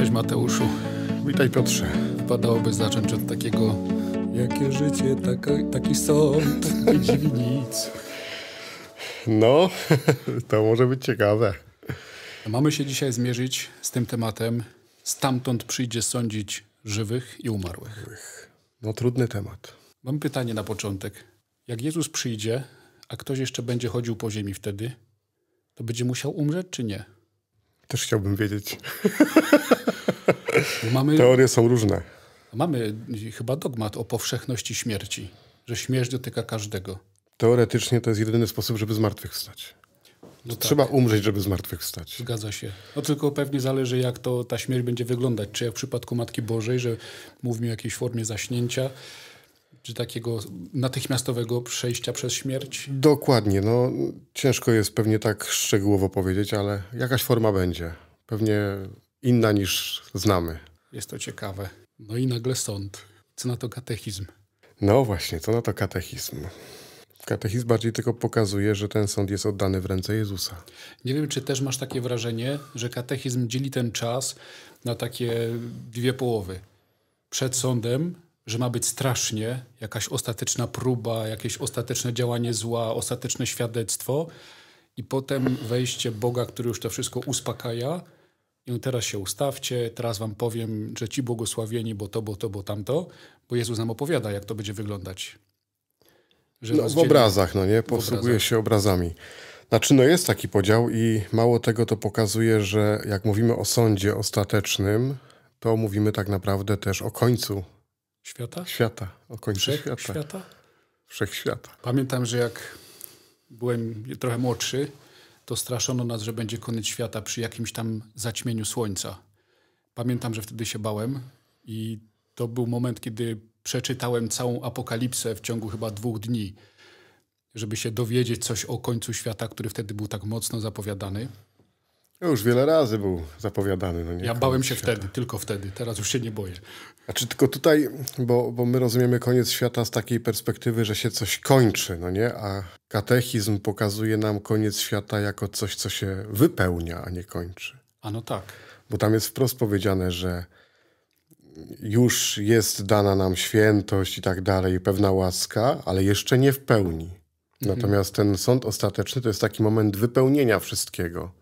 Cześć Mateuszu. Witaj Piotrze. Wypadałoby zacząć od takiego... Jakie życie, taka, taki sąd, nie dziwi nic. No, to może być ciekawe. Mamy się dzisiaj zmierzyć z tym tematem. Stamtąd przyjdzie sądzić żywych i umarłych. No trudny temat. Mam pytanie na początek. Jak Jezus przyjdzie, a ktoś jeszcze będzie chodził po ziemi wtedy, to będzie musiał umrzeć czy nie? Też chciałbym wiedzieć. No mamy, Teorie są różne. Mamy chyba dogmat o powszechności śmierci, że śmierć dotyka każdego. Teoretycznie to jest jedyny sposób, żeby zmartwychwstać. No tak. Trzeba umrzeć, żeby zmartwychwstać. Zgadza się. No tylko pewnie zależy, jak to ta śmierć będzie wyglądać. Czy jak w przypadku Matki Bożej, że mówimy o jakiejś formie zaśnięcia, czy takiego natychmiastowego przejścia przez śmierć? Dokładnie. No, ciężko jest pewnie tak szczegółowo powiedzieć, ale jakaś forma będzie. Pewnie inna niż znamy. Jest to ciekawe. No i nagle sąd. Co na to katechizm? No właśnie, co na to katechizm? Katechizm bardziej tylko pokazuje, że ten sąd jest oddany w ręce Jezusa. Nie wiem, czy też masz takie wrażenie, że katechizm dzieli ten czas na takie dwie połowy. Przed sądem, że ma być strasznie, jakaś ostateczna próba, jakieś ostateczne działanie zła, ostateczne świadectwo, i potem wejście Boga, który już to wszystko uspokaja Yy, teraz się ustawcie, teraz wam powiem, że ci błogosławieni, bo to, bo to, bo tamto, bo Jezus nam opowiada, jak to będzie wyglądać. Że no, w obrazach, no nie? Posługuje się obrazami. Znaczy, no jest taki podział i mało tego to pokazuje, że jak mówimy o sądzie ostatecznym, to mówimy tak naprawdę też o końcu świata. Świata, o końcu Wszech świata. świata. Wszechświata. Pamiętam, że jak byłem trochę młodszy, to straszono nas, że będzie koniec świata przy jakimś tam zaćmieniu słońca. Pamiętam, że wtedy się bałem i to był moment, kiedy przeczytałem całą apokalipsę w ciągu chyba dwóch dni, żeby się dowiedzieć coś o końcu świata, który wtedy był tak mocno zapowiadany. No już wiele razy był zapowiadany. No nie, ja bałem się świata. wtedy, tylko wtedy. Teraz już się nie boję. Znaczy tylko tutaj, bo, bo my rozumiemy koniec świata z takiej perspektywy, że się coś kończy, no nie? A katechizm pokazuje nam koniec świata jako coś, co się wypełnia, a nie kończy. A no tak. Bo tam jest wprost powiedziane, że już jest dana nam świętość i tak dalej, pewna łaska, ale jeszcze nie w pełni. Mhm. Natomiast ten sąd ostateczny to jest taki moment wypełnienia wszystkiego.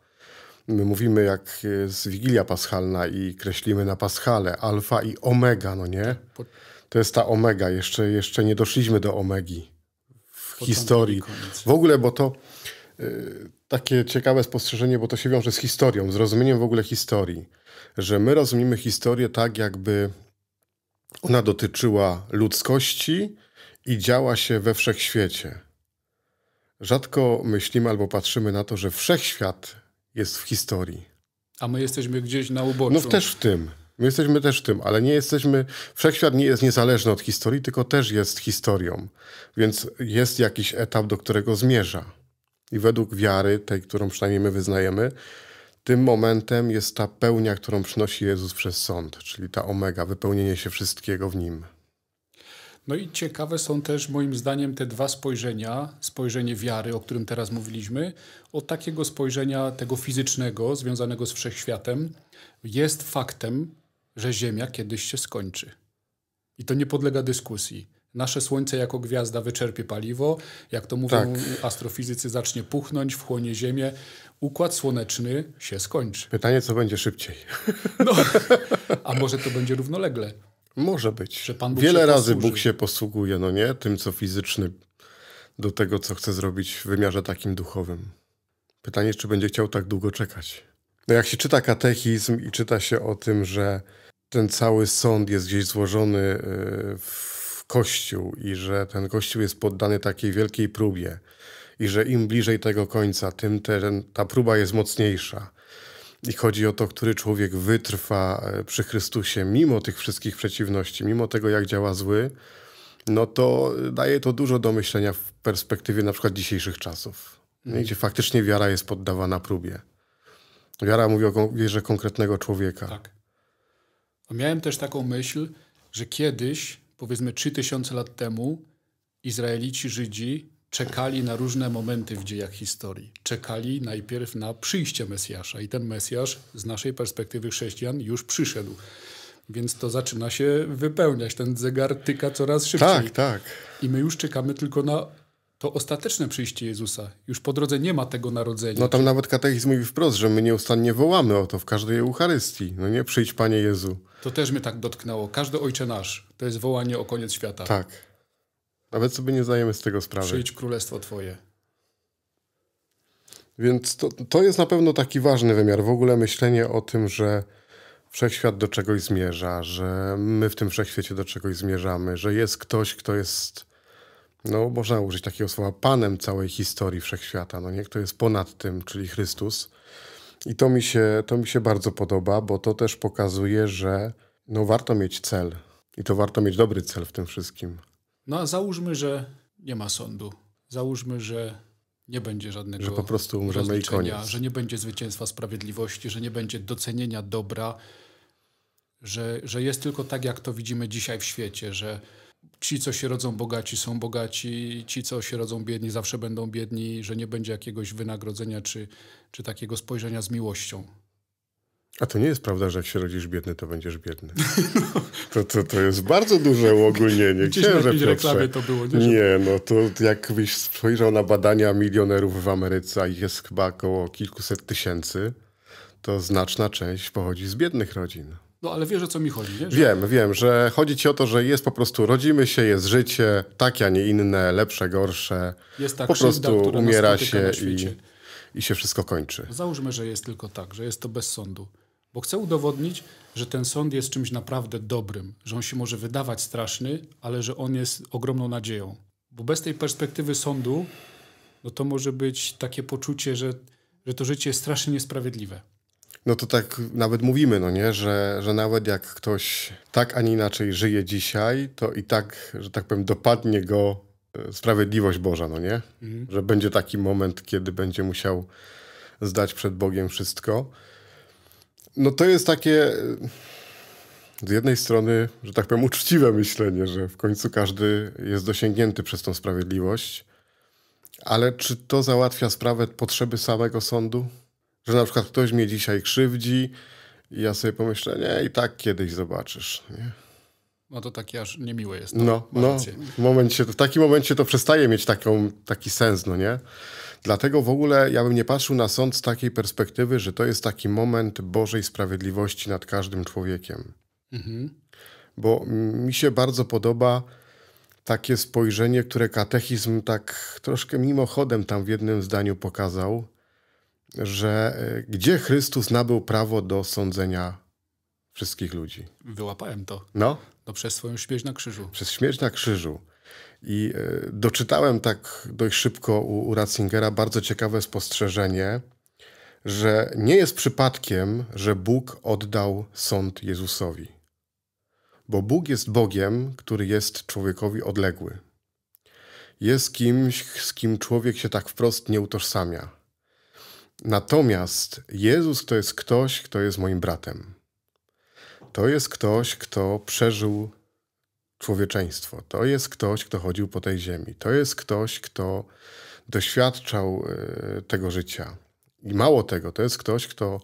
My mówimy jak jest Wigilia Paschalna i kreślimy na Paschale alfa i omega, no nie? To jest ta omega, jeszcze, jeszcze nie doszliśmy do omegi w historii. W ogóle, bo to y, takie ciekawe spostrzeżenie, bo to się wiąże z historią, z rozumieniem w ogóle historii, że my rozumiemy historię tak, jakby ona dotyczyła ludzkości i działa się we wszechświecie. Rzadko myślimy albo patrzymy na to, że wszechświat jest w historii. A my jesteśmy gdzieś na uboczu. No też w tym. My jesteśmy też w tym, ale nie jesteśmy. Wszechświat nie jest niezależny od historii, tylko też jest historią. Więc jest jakiś etap, do którego zmierza. I według wiary, tej, którą przynajmniej my wyznajemy, tym momentem jest ta pełnia, którą przynosi Jezus przez sąd, czyli ta omega, wypełnienie się wszystkiego w nim. No i ciekawe są też moim zdaniem te dwa spojrzenia, spojrzenie wiary, o którym teraz mówiliśmy, od takiego spojrzenia tego fizycznego, związanego z wszechświatem, jest faktem, że Ziemia kiedyś się skończy. I to nie podlega dyskusji. Nasze Słońce jako gwiazda wyczerpie paliwo, jak to mówią tak. astrofizycy, zacznie puchnąć, wchłonie Ziemię. Układ słoneczny się skończy. Pytanie, co będzie szybciej? No, a może to będzie równolegle? Może być. Wiele razy posłuży. Bóg się posługuje, no nie? Tym, co fizyczny, do tego, co chce zrobić w wymiarze takim duchowym. Pytanie, czy będzie chciał tak długo czekać. No jak się czyta katechizm i czyta się o tym, że ten cały sąd jest gdzieś złożony y, w kościół i że ten kościół jest poddany takiej wielkiej próbie i że im bliżej tego końca, tym ten, ta próba jest mocniejsza i chodzi o to, który człowiek wytrwa e, przy Chrystusie mimo tych wszystkich przeciwności, mimo tego, jak działa zły, no to daje to dużo do myślenia w perspektywie na przykład dzisiejszych czasów, mm. gdzie faktycznie wiara jest poddawana próbie. Wiara mówi o wierze konkretnego człowieka. Tak. Miałem też taką myśl, że kiedyś, powiedzmy 3000 lat temu, Izraelici, Żydzi czekali na różne momenty w dziejach historii. Czekali najpierw na przyjście Mesjasza i ten Mesjasz z naszej perspektywy chrześcijan już przyszedł. Więc to zaczyna się wypełniać, ten zegar tyka coraz szybciej. Tak, tak. I my już czekamy tylko na to ostateczne przyjście Jezusa. Już po drodze nie ma tego narodzenia. No tam nawet katechizm mówi wprost, że my nieustannie wołamy o to w każdej Eucharystii. No nie, przyjdź Panie Jezu. To też mnie tak dotknęło. Każdy Ojcze Nasz to jest wołanie o koniec świata. Tak. Nawet sobie nie zdajemy z tego sprawy. Przyjdź królestwo Twoje. Więc to, to jest na pewno taki ważny wymiar. W ogóle myślenie o tym, że wszechświat do czegoś zmierza, że my w tym wszechświecie do czegoś zmierzamy, że jest ktoś, kto jest, no można użyć takiego słowa, panem całej historii wszechświata. No nie, kto jest ponad tym, czyli Chrystus. I to mi się, to mi się bardzo podoba, bo to też pokazuje, że no warto mieć cel. I to warto mieć dobry cel w tym wszystkim. No a załóżmy, że nie ma sądu. Załóżmy, że nie będzie żadnego. Że po prostu umrzemy i koniec. Że nie będzie zwycięstwa sprawiedliwości, że nie będzie docenienia dobra, że, że jest tylko tak, jak to widzimy dzisiaj w świecie, że ci, co się rodzą bogaci, są bogaci, ci, co się rodzą biedni, zawsze będą biedni, że nie będzie jakiegoś wynagrodzenia czy, czy takiego spojrzenia z miłością a to nie jest prawda, że jak się rodzisz biedny, to będziesz biedny. No. To, to, to jest bardzo duże uogólnienie. Gdzieś Księże na reklamy to było. Nie, nie no to jakbyś spojrzał na badania milionerów w Ameryce, a ich jest chyba około kilkuset tysięcy, to znaczna część pochodzi z biednych rodzin. No ale wiesz o co mi chodzi, nie? Że... Wiem, wiem, że chodzi ci o to, że jest po prostu, rodzimy się, jest życie, takie, a nie inne, lepsze, gorsze. Jest tak, po krzywda, prostu umiera się i, i się wszystko kończy. Załóżmy, że jest tylko tak, że jest to bez sądu. Bo chcę udowodnić, że ten sąd jest czymś naprawdę dobrym, że on się może wydawać straszny, ale że on jest ogromną nadzieją. Bo bez tej perspektywy sądu, no to może być takie poczucie, że, że to życie jest strasznie niesprawiedliwe. No to tak nawet mówimy, no nie? Że, że nawet jak ktoś tak, a nie inaczej żyje dzisiaj, to i tak, że tak powiem, dopadnie go e, sprawiedliwość Boża, no nie? Mhm. Że będzie taki moment, kiedy będzie musiał zdać przed Bogiem wszystko no to jest takie z jednej strony, że tak powiem, uczciwe myślenie, że w końcu każdy jest dosięgnięty przez tą sprawiedliwość, ale czy to załatwia sprawę potrzeby samego sądu? Że na przykład ktoś mnie dzisiaj krzywdzi i ja sobie pomyślę, nie, i tak kiedyś zobaczysz. Nie? No to takie aż niemiłe jest. No, no, w, momencie, w takim momencie to przestaje mieć taką, taki sens, no nie? Dlatego w ogóle ja bym nie patrzył na sąd z takiej perspektywy, że to jest taki moment Bożej sprawiedliwości nad każdym człowiekiem. Mhm. Bo mi się bardzo podoba takie spojrzenie, które katechizm tak troszkę mimochodem tam w jednym zdaniu pokazał, że e, gdzie Chrystus nabył prawo do sądzenia wszystkich ludzi. Wyłapałem to. No. No przez swoją śmierć na krzyżu. Przez śmierć na krzyżu. I e, doczytałem tak dość szybko u, Ratzingera bardzo ciekawe spostrzeżenie, że nie jest przypadkiem, że Bóg oddał sąd Jezusowi. Bo Bóg jest Bogiem, który jest człowiekowi odległy. Jest kimś, z kim człowiek się tak wprost nie utożsamia. Natomiast Jezus to jest ktoś, kto jest moim bratem. To jest ktoś, kto przeżył człowieczeństwo. To jest ktoś, kto chodził po tej ziemi. To jest ktoś, kto doświadczał e, tego życia. I mało tego, to jest ktoś, kto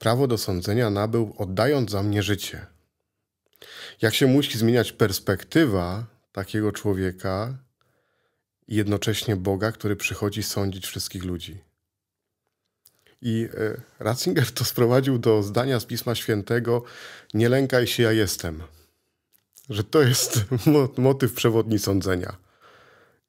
prawo do sądzenia nabył, oddając za mnie życie. Jak się musi zmieniać perspektywa takiego człowieka i jednocześnie Boga, który przychodzi sądzić wszystkich ludzi. I e, Ratzinger to sprowadził do zdania z Pisma Świętego: Nie lękaj się, ja jestem że to jest motyw przewodni sądzenia.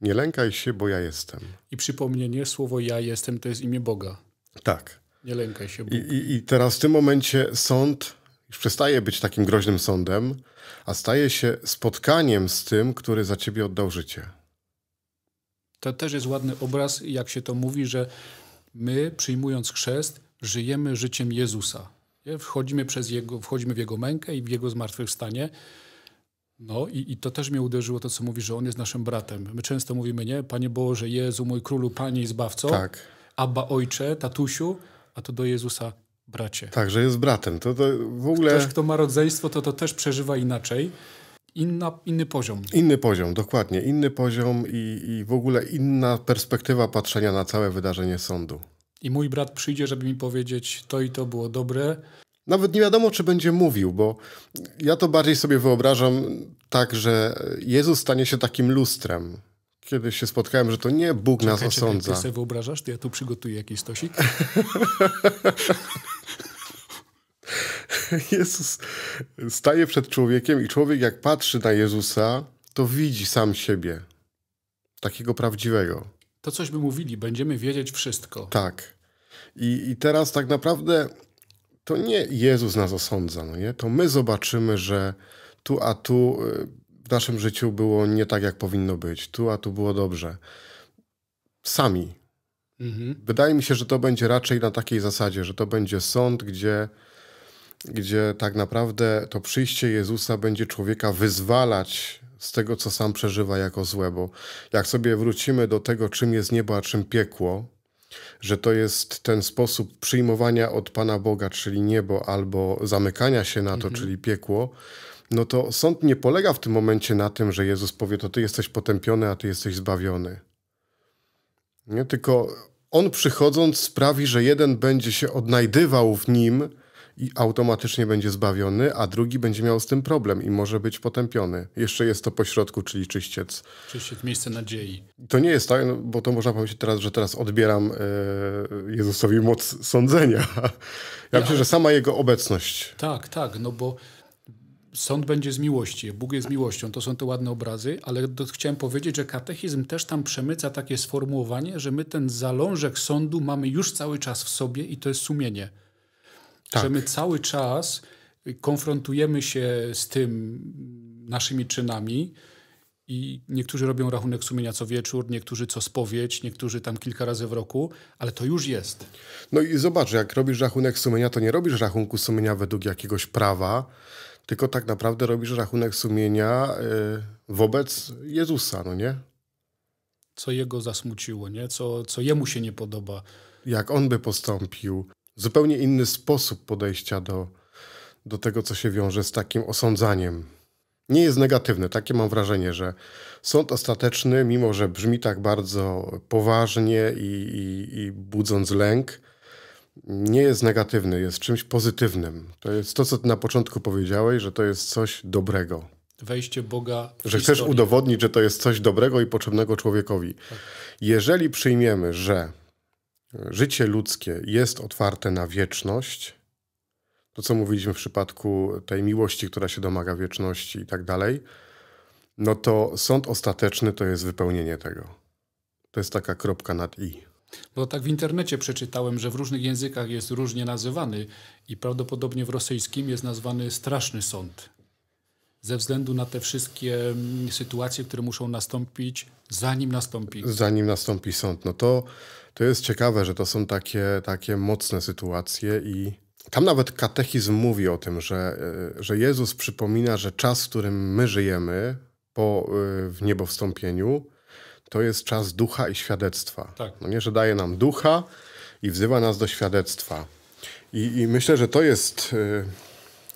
Nie lękaj się, bo ja jestem. I przypomnienie, słowo ja jestem to jest imię Boga. Tak. Nie lękaj się. Bóg. I, i, I teraz w tym momencie sąd już przestaje być takim groźnym sądem, a staje się spotkaniem z tym, który za ciebie oddał życie. To też jest ładny obraz, jak się to mówi, że my, przyjmując chrzest, żyjemy życiem Jezusa. Wchodzimy, przez jego, wchodzimy w Jego mękę i w Jego zmartwychwstanie. No i, i, to też mnie uderzyło to, co mówi, że On jest naszym bratem. My często mówimy, nie? Panie Boże, Jezu, mój królu, Panie i Zbawco. Tak. Abba, Ojcze, Tatusiu, a to do Jezusa bracie. Tak, że jest bratem. To, to w ogóle... Ktoś, kto ma rodzeństwo, to to też przeżywa inaczej. Inna, inny poziom. Inny poziom, dokładnie. Inny poziom i, i w ogóle inna perspektywa patrzenia na całe wydarzenie sądu. I mój brat przyjdzie, żeby mi powiedzieć, to i to było dobre, nawet nie wiadomo, czy będzie mówił, bo ja to bardziej sobie wyobrażam tak, że Jezus stanie się takim lustrem. Kiedyś się spotkałem, że to nie Bóg Czekaj, nas osądza. Czy ty sobie wyobrażasz? To ja tu przygotuję jakiś stosik. Jezus staje przed człowiekiem i człowiek jak patrzy na Jezusa, to widzi sam siebie. Takiego prawdziwego. To coś by mówili, będziemy wiedzieć wszystko. Tak. I, i teraz tak naprawdę to nie Jezus nas osądza, no nie? to my zobaczymy, że tu a tu y, w naszym życiu było nie tak, jak powinno być, tu a tu było dobrze. Sami. Mhm. Wydaje mi się, że to będzie raczej na takiej zasadzie, że to będzie sąd, gdzie, gdzie tak naprawdę to przyjście Jezusa będzie człowieka wyzwalać z tego, co sam przeżywa jako złe, bo jak sobie wrócimy do tego, czym jest niebo, a czym piekło, że to jest ten sposób przyjmowania od Pana Boga, czyli niebo, albo zamykania się na to, mhm. czyli piekło, no to sąd nie polega w tym momencie na tym, że Jezus powie, to no ty jesteś potępiony, a ty jesteś zbawiony. Nie? Tylko on przychodząc sprawi, że jeden będzie się odnajdywał w nim, i automatycznie będzie zbawiony, a drugi będzie miał z tym problem i może być potępiony. Jeszcze jest to pośrodku, czyli czyściec. Czyściec, miejsce nadziei. To nie jest tak, no, bo to można powiedzieć teraz, że teraz odbieram e, Jezusowi moc sądzenia. Ja, ja myślę, że sama jego obecność. Tak, tak, no bo sąd będzie z miłości, Bóg jest miłością, to są te ładne obrazy, ale do, chciałem powiedzieć, że katechizm też tam przemyca takie sformułowanie, że my ten zalążek sądu mamy już cały czas w sobie i to jest sumienie. Tak. Że my cały czas konfrontujemy się z tym naszymi czynami i niektórzy robią rachunek sumienia co wieczór, niektórzy co spowiedź, niektórzy tam kilka razy w roku, ale to już jest. No i zobacz, jak robisz rachunek sumienia, to nie robisz rachunku sumienia według jakiegoś prawa, tylko tak naprawdę robisz rachunek sumienia y, wobec Jezusa, no nie? Co jego zasmuciło, nie? Co, co jemu się nie podoba. Jak on by postąpił, zupełnie inny sposób podejścia do, do tego, co się wiąże z takim osądzaniem. Nie jest negatywny. Takie mam wrażenie, że sąd ostateczny, mimo że brzmi tak bardzo poważnie i, i, i budząc lęk, nie jest negatywny, jest czymś pozytywnym. To jest to, co ty na początku powiedziałeś, że to jest coś dobrego. Wejście Boga w Że historię. chcesz udowodnić, że to jest coś dobrego i potrzebnego człowiekowi. Tak. Jeżeli przyjmiemy, że życie ludzkie jest otwarte na wieczność, to co mówiliśmy w przypadku tej miłości, która się domaga wieczności i tak dalej, no to sąd ostateczny to jest wypełnienie tego. To jest taka kropka nad i. Bo tak w internecie przeczytałem, że w różnych językach jest różnie nazywany i prawdopodobnie w rosyjskim jest nazwany straszny sąd ze względu na te wszystkie mm, sytuacje, które muszą nastąpić, zanim nastąpi. Zanim nastąpi sąd. No to, to jest ciekawe, że to są takie, takie mocne sytuacje i tam nawet katechizm mówi o tym, że, e, że Jezus przypomina, że czas, w którym my żyjemy po e, w niebo to jest czas ducha i świadectwa. Tak. No nie, że daje nam ducha i wzywa nas do świadectwa. I, i myślę, że to jest. E,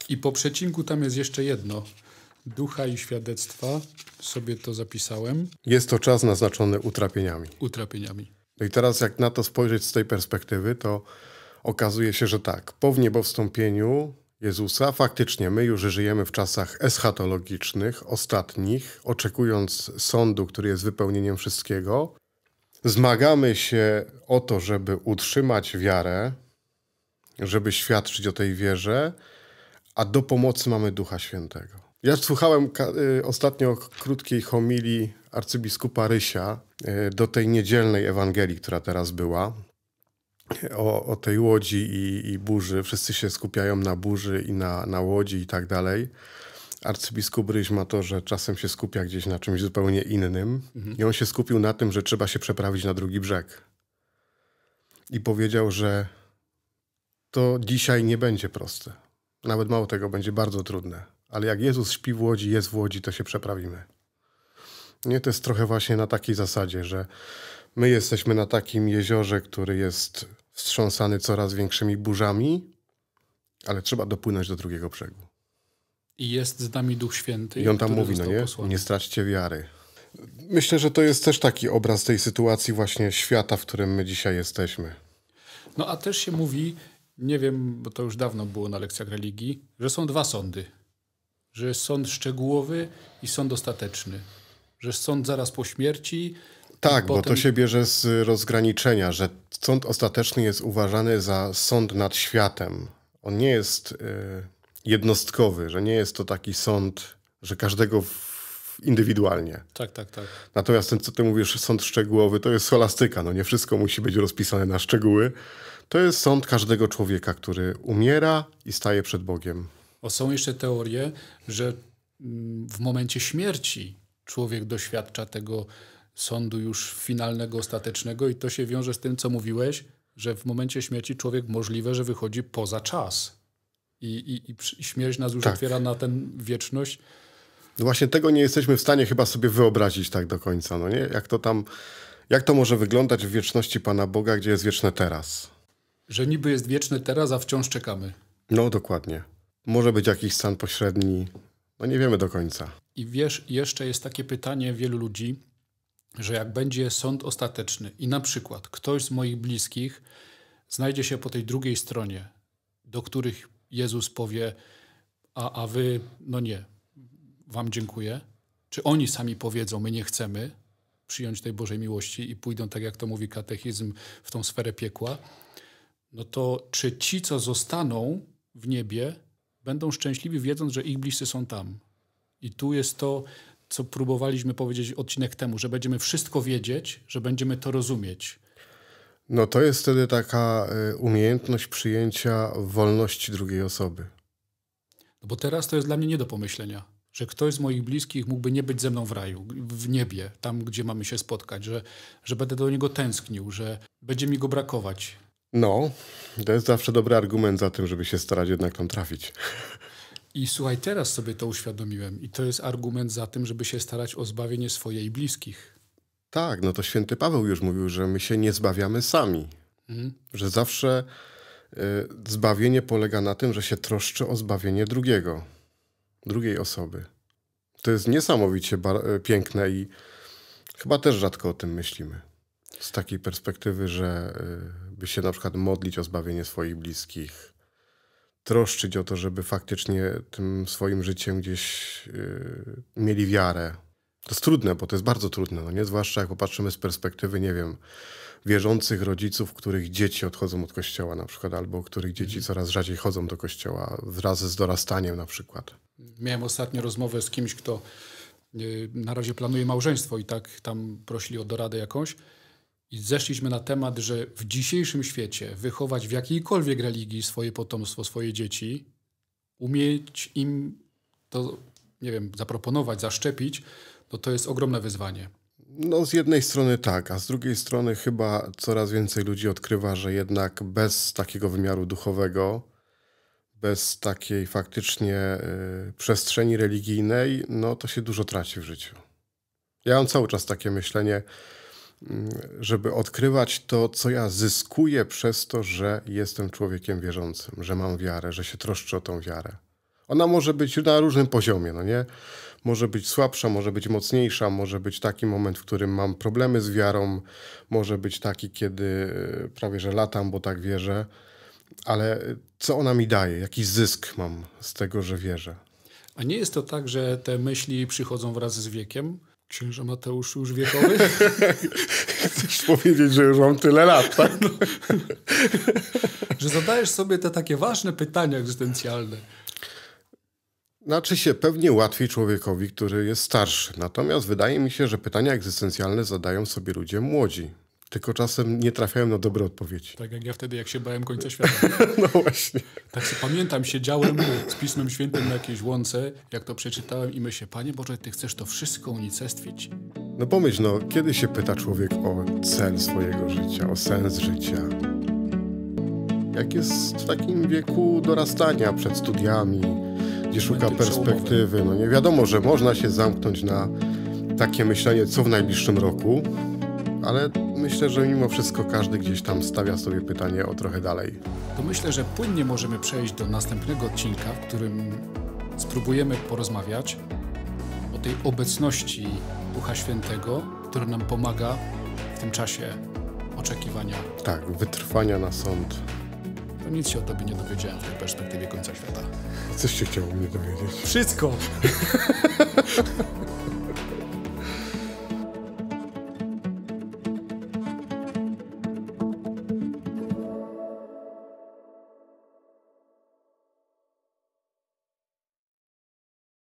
I po przecinku tam jest jeszcze jedno ducha i świadectwa. Sobie to zapisałem. Jest to czas naznaczony utrapieniami. Utrapieniami. No i teraz, jak na to spojrzeć z tej perspektywy, to okazuje się, że tak, po wniebowstąpieniu Jezusa faktycznie my już żyjemy w czasach eschatologicznych, ostatnich, oczekując sądu, który jest wypełnieniem wszystkiego. Zmagamy się o to, żeby utrzymać wiarę, żeby świadczyć o tej wierze, a do pomocy mamy Ducha Świętego. Ja słuchałem y, ostatnio krótkiej homilii arcybiskupa Rysia y, do tej niedzielnej Ewangelii, która teraz była. O, o tej łodzi i, i, burzy. Wszyscy się skupiają na burzy i na, na łodzi i tak dalej. Arcybiskup Ryś ma to, że czasem się skupia gdzieś na czymś zupełnie innym. Mhm. I on się skupił na tym, że trzeba się przeprawić na drugi brzeg. I powiedział, że to dzisiaj nie będzie proste. Nawet mało tego, będzie bardzo trudne ale jak Jezus śpi w łodzi, jest w łodzi, to się przeprawimy. Nie, to jest trochę właśnie na takiej zasadzie, że my jesteśmy na takim jeziorze, który jest wstrząsany coraz większymi burzami, ale trzeba dopłynąć do drugiego brzegu. I jest z nami Duch Święty. I on tam mówi, no nie? Posłany. Nie straćcie wiary. Myślę, że to jest też taki obraz tej sytuacji właśnie świata, w którym my dzisiaj jesteśmy. No a też się mówi, nie wiem, bo to już dawno było na lekcjach religii, że są dwa sądy że jest sąd szczegółowy i sąd ostateczny. Że sąd zaraz po śmierci. Tak, potem... bo to się bierze z rozgraniczenia, że sąd ostateczny jest uważany za sąd nad światem. On nie jest y, jednostkowy, że nie jest to taki sąd, że każdego w indywidualnie. Tak, tak, tak. Natomiast ten, co ty mówisz, sąd szczegółowy, to jest scholastyka. No nie wszystko musi być rozpisane na szczegóły. To jest sąd każdego człowieka, który umiera i staje przed Bogiem. O są jeszcze teorie, że mm, w momencie śmierci człowiek doświadcza tego sądu już finalnego, ostatecznego i to się wiąże z tym, co mówiłeś, że w momencie śmierci człowiek możliwe, że wychodzi poza czas. I, i, i śmierć nas już tak. otwiera na tę wieczność. No właśnie tego nie jesteśmy w stanie chyba sobie wyobrazić tak do końca, no nie? Jak to tam, jak to może wyglądać w wieczności Pana Boga, gdzie jest wieczne teraz? Że niby jest wieczne teraz, a wciąż czekamy. No dokładnie. Może być jakiś stan pośredni. No nie wiemy do końca. I wiesz, jeszcze jest takie pytanie wielu ludzi, że jak będzie sąd ostateczny i na przykład ktoś z moich bliskich znajdzie się po tej drugiej stronie, do których Jezus powie, a, a wy, no nie, wam dziękuję. Czy oni sami powiedzą, my nie chcemy przyjąć tej Bożej miłości i pójdą, tak jak to mówi katechizm, w tą sferę piekła, no to czy ci, co zostaną w niebie, będą szczęśliwi, wiedząc, że ich bliscy są tam. I tu jest to, co próbowaliśmy powiedzieć odcinek temu, że będziemy wszystko wiedzieć, że będziemy to rozumieć. No to jest wtedy taka y, umiejętność przyjęcia wolności drugiej osoby. No bo teraz to jest dla mnie nie do pomyślenia, że ktoś z moich bliskich mógłby nie być ze mną w raju, w niebie, tam gdzie mamy się spotkać, że, że będę do niego tęsknił, że będzie mi go brakować, no, to jest zawsze dobry argument za tym, żeby się starać jednak tam trafić. I słuchaj, teraz sobie to uświadomiłem. I to jest argument za tym, żeby się starać o zbawienie swojej bliskich. Tak, no to święty Paweł już mówił, że my się nie zbawiamy sami. Mhm. Że zawsze y, zbawienie polega na tym, że się troszczy o zbawienie drugiego, drugiej osoby. To jest niesamowicie e, piękne i chyba też rzadko o tym myślimy. Z takiej perspektywy, że y, by się na przykład modlić o zbawienie swoich bliskich, troszczyć o to, żeby faktycznie tym swoim życiem gdzieś yy, mieli wiarę. To jest trudne, bo to jest bardzo trudne, no nie? Zwłaszcza jak popatrzymy z perspektywy, nie wiem, wierzących rodziców, których dzieci odchodzą od kościoła na przykład, albo których dzieci mhm. coraz rzadziej chodzą do kościoła wraz z dorastaniem na przykład. Miałem ostatnio rozmowę z kimś, kto y, na razie planuje małżeństwo i tak tam prosili o doradę jakąś. I zeszliśmy na temat, że w dzisiejszym świecie wychować w jakiejkolwiek religii swoje potomstwo, swoje dzieci, umieć im to, nie wiem, zaproponować, zaszczepić, no to jest ogromne wyzwanie. No z jednej strony tak, a z drugiej strony chyba coraz więcej ludzi odkrywa, że jednak bez takiego wymiaru duchowego, bez takiej faktycznie y, przestrzeni religijnej, no to się dużo traci w życiu. Ja mam cały czas takie myślenie, żeby odkrywać to, co ja zyskuję przez to, że jestem człowiekiem wierzącym, że mam wiarę, że się troszczę o tą wiarę. Ona może być na różnym poziomie, no nie? Może być słabsza, może być mocniejsza, może być taki moment, w którym mam problemy z wiarą, może być taki, kiedy e, prawie że latam, bo tak wierzę. Ale co ona mi daje? Jaki zysk mam z tego, że wierzę? A nie jest to tak, że te myśli przychodzą wraz z wiekiem? Księża Mateusz już wiekowy? Chcesz powiedzieć, że już mam tyle lat, tak? No. że zadajesz sobie te takie ważne pytania egzystencjalne. Znaczy się pewnie łatwiej człowiekowi, który jest starszy. Natomiast wydaje mi się, że pytania egzystencjalne zadają sobie ludzie młodzi tylko czasem nie trafiałem na dobre odpowiedzi. Tak jak ja wtedy, jak się bałem końca świata. no właśnie. Tak się pamiętam, siedziałem z Pismem Świętym na jakiejś łące, jak to przeczytałem i myślę, Panie Boże, Ty chcesz to wszystko unicestwić? No pomyśl, no, kiedy się pyta człowiek o cel swojego życia, o sens życia? Jak jest w takim wieku dorastania przed studiami, gdzie szuka perspektywy. No nie wiadomo, że można się zamknąć na takie myślenie, co w najbliższym roku, ale myślę, że mimo wszystko każdy gdzieś tam stawia sobie pytanie o trochę dalej. To myślę, że płynnie możemy przejść do następnego odcinka, w którym spróbujemy porozmawiać o tej obecności Ducha Świętego, która nam pomaga w tym czasie oczekiwania. Tak, wytrwania na sąd. To no nic się o tobie nie dowiedziałem w tej perspektywie końca świata. Coś się chciało mnie dowiedzieć. Wszystko!